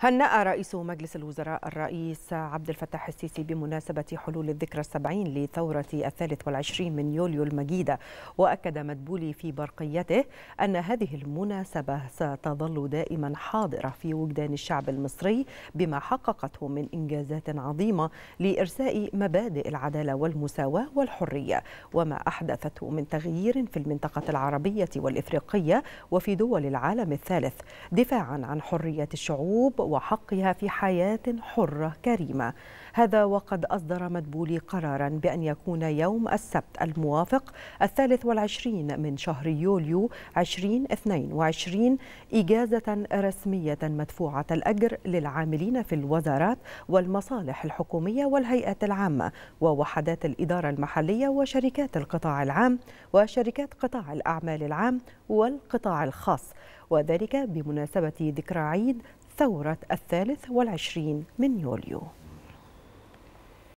هنأ رئيس مجلس الوزراء الرئيس عبد الفتاح السيسي بمناسبة حلول الذكرى السبعين لثورة الثالث والعشرين من يوليو المجيدة وأكد مدبولي في برقيته أن هذه المناسبة ستظل دائما حاضرة في وجدان الشعب المصري بما حققته من إنجازات عظيمة لإرساء مبادئ العدالة والمساواة والحرية وما أحدثته من تغيير في المنطقة العربية والإفريقية وفي دول العالم الثالث دفاعا عن حرية الشعوب وحقها في حياة حرة كريمة هذا وقد أصدر مدبولي قرارا بأن يكون يوم السبت الموافق الثالث والعشرين من شهر يوليو 2022 إجازة رسمية مدفوعة الأجر للعاملين في الوزارات والمصالح الحكومية والهيئات العامة ووحدات الإدارة المحلية وشركات القطاع العام وشركات قطاع الأعمال العام والقطاع الخاص وذلك بمناسبة ذكرى عيد ثورة الثالث والعشرين من يوليو